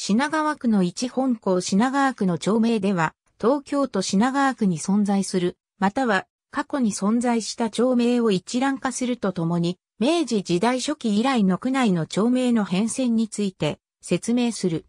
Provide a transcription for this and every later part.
品川区の一本校品川区の町名では、東京都品川区に存在する、または過去に存在した町名を一覧化するとともに、明治時代初期以来の区内の町名の変遷について説明する。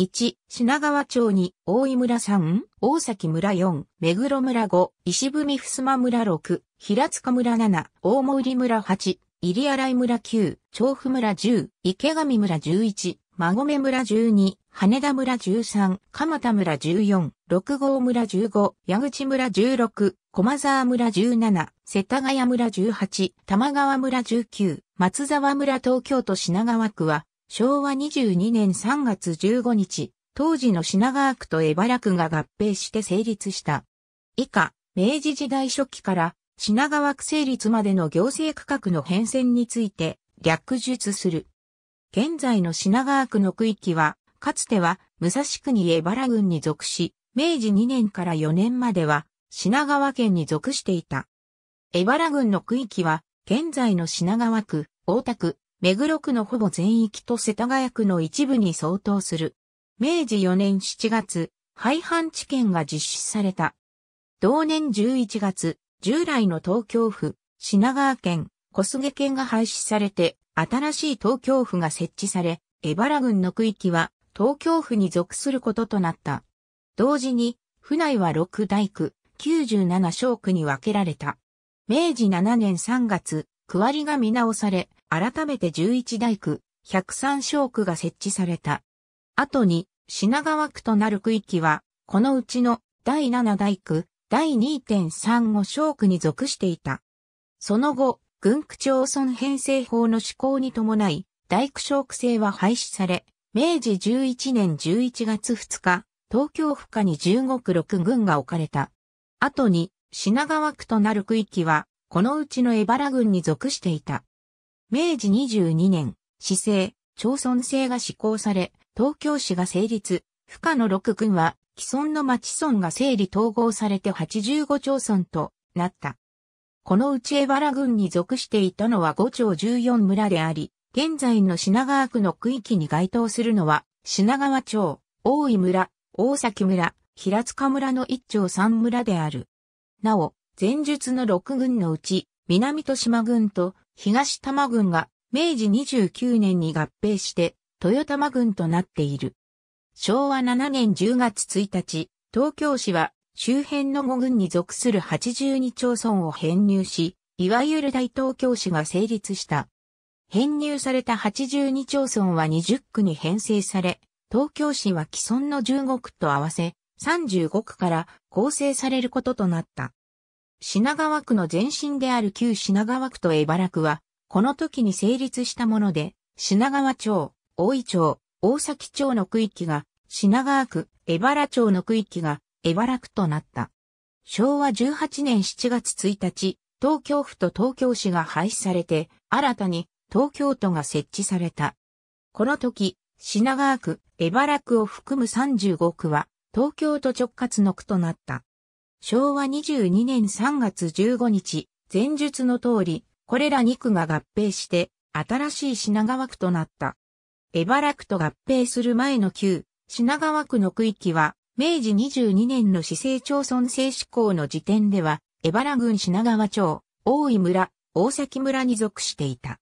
1、品川町に大井村3、大崎村4、目黒村5、石踏襖村6、平塚村7、大森村8、入荒井村9、調布村10、池上村11、馬込村12、羽田村13、蒲田村14、六郷村15、矢口村16、駒沢村17、世田谷村18、玉川村19、松沢村東京都品川区は、昭和22年3月15日、当時の品川区と江原区が合併して成立した。以下、明治時代初期から品川区成立までの行政区画の変遷について略述する。現在の品川区の区域は、かつては武蔵国江原郡に属し、明治2年から4年までは品川県に属していた。江原郡の区域は、現在の品川区、大田区、目黒区のほぼ全域と世田谷区の一部に相当する。明治4年7月、廃藩置県が実施された。同年11月、従来の東京府、品川県、小菅県が廃止されて、新しい東京府が設置され、江原郡の区域は東京府に属することとなった。同時に、府内は6大区、97小区に分けられた。明治7年3月、区割りが見直され、改めて11大区、103小区が設置された。後に、品川区となる区域は、このうちの第7大区、第2.35小区に属していた。その後、軍区町村編成法の施行に伴い、大区小区制は廃止され、明治11年11月2日、東京府下に15区6軍が置かれた。後に品川区となる区域は、このうちの江原郡に属していた。明治22年、市政、町村制が施行され、東京市が成立、府下の6郡は、既存の町村が整理統合されて85町村となった。このうち江原郡に属していたのは5町14村であり、現在の品川区の区域に該当するのは、品川町、大井村、大崎村、平塚村の1町3村である。なお、前述の6郡のうち、南豊島郡と東多摩郡が明治29年に合併して、豊玉郡となっている。昭和7年10月1日、東京市は周辺の五軍に属する82町村を編入し、いわゆる大東京市が成立した。編入された82町村は20区に編成され、東京市は既存の15区と合わせ35区から構成されることとなった。品川区の前身である旧品川区と江原区は、この時に成立したもので、品川町、大井町、大崎町の区域が、品川区、江原町の区域が、エバラクとなった。昭和18年7月1日、東京府と東京市が廃止されて、新たに東京都が設置された。この時、品川区、江原区を含む35区は、東京都直轄の区となった。昭和22年3月15日、前述の通り、これら2区が合併して、新しい品川区となった。江原区と合併する前の旧、品川区の区域は、明治22年の市政町村制施行の時点では、江原郡品川町、大井村、大崎村に属していた。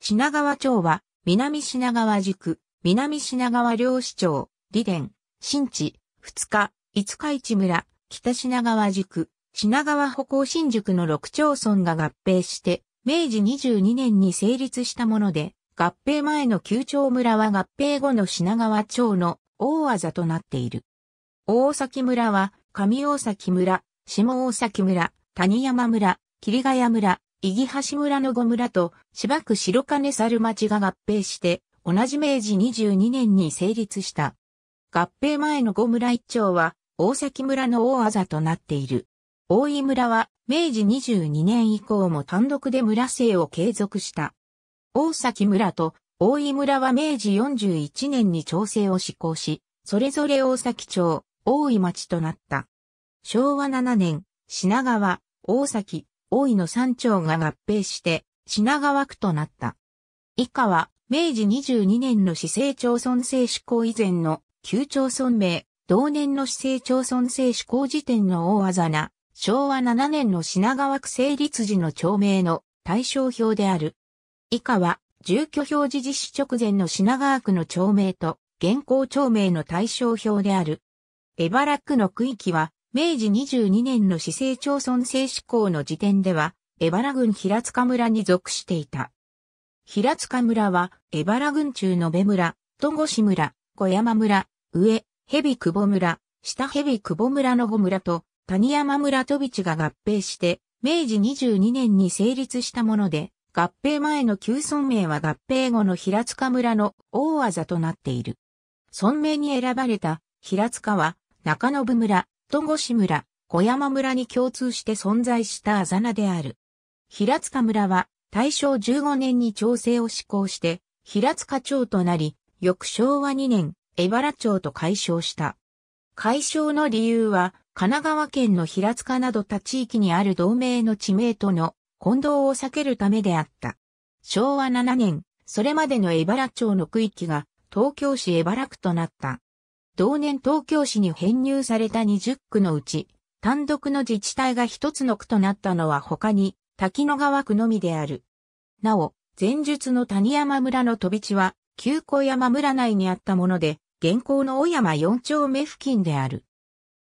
品川町は、南品川宿、南品川漁師町、利田、新地、二日、五日市村、北品川宿、品川歩行新宿の6町村が合併して、明治22年に成立したもので、合併前の九町村は合併後の品川町の大技となっている。大崎村は、上大崎村、下大崎村、谷山村、霧ヶ谷村、伊木橋村の5村と、芝区白金猿町が合併して、同じ明治22年に成立した。合併前の5村一丁は、大崎村の大あざとなっている。大井村は、明治22年以降も単独で村姓を継続した。大崎村と大井村は明治41年に調整を施行し、それぞれ大崎町、大井町となった。昭和7年、品川、大崎、大井の3町が合併して、品川区となった。以下は、明治22年の市政町村制施行以前の旧町村名、同年の市政町村制施行時点の大技な、昭和7年の品川区成立時の町名の対象表である。以下は、住居表示実施直前の品川区の町名と、現行町名の対象表である。江原区の区域は、明治22年の市政町村制施行の時点では、バ原郡平塚村に属していた。平塚村は、バ原郡中の辺村、戸越村、小山村、上、蛇久保村、下蛇久保村の5村と、谷山村飛び地が合併して、明治22年に成立したもので、合併前の旧村名は合併後の平塚村の大技となっている。村名に選ばれた平塚は中信村、戸越村、小山村に共通して存在したあざなである。平塚村は大正15年に調整を施行して、平塚町となり、翌昭和2年、江原町と解消した。解消の理由は、神奈川県の平塚など他地域にある同盟の地名との混同を避けるためであった。昭和7年、それまでの江原町の区域が東京市江原区となった。同年東京市に編入された20区のうち、単独の自治体が一つの区となったのは他に、滝野川区のみである。なお、前述の谷山村の飛び地は、旧小山村内にあったもので、現行の小山4丁目付近である。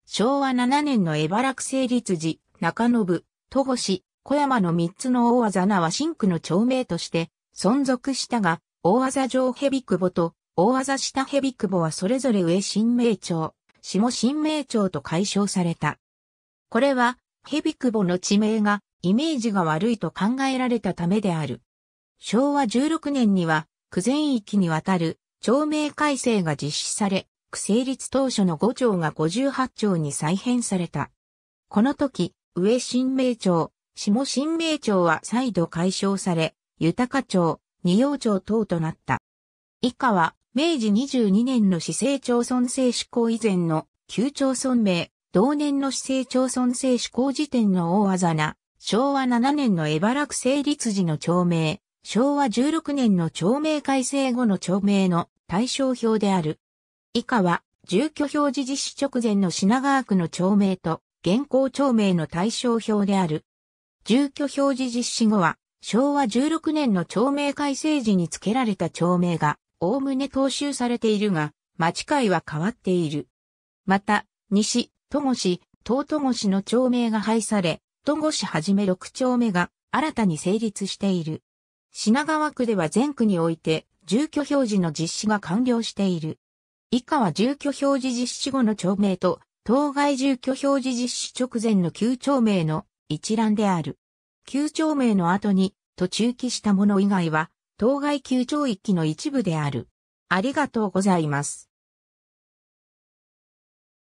昭和7年の江原区成立時、中信、戸越、小山の3つの大技名は新区の町名として存続したが、大技上蛇久保と大技下ヘビクボはそれぞれ上新名町、下新名町と解消された。これは、ヘビクボの地名が、イメージが悪いと考えられたためである。昭和16年には、区全域にわたる、町名改正が実施され、区成立当初の5町が58町に再編された。この時、上新名町、下新名町は再度解消され、豊町、二葉町等となった。以下は明治22年の市政町村制施行以前の旧町村名、同年の市政町村制施行時点の大技な、昭和7年の江原区成立時の町名、昭和16年の町名改正後の町名の対象表である。以下は、住居表示実施直前の品川区の町名と、現行町名の対象表である。住居表示実施後は、昭和16年の町名改正時に付けられた町名が、おおむね踏襲されているが、町会は変わっている。また、西、戸越、東戸越の町名が廃され、戸越はじめ6町目が新たに成立している。品川区では全区において、住居表示の実施が完了している。以下は住居表示実施後の町名と、当該住居表示実施直前の旧町名の一覧である。旧町名の後に、と中記したもの以外は、当該球場域の一部である。ありがとうございます。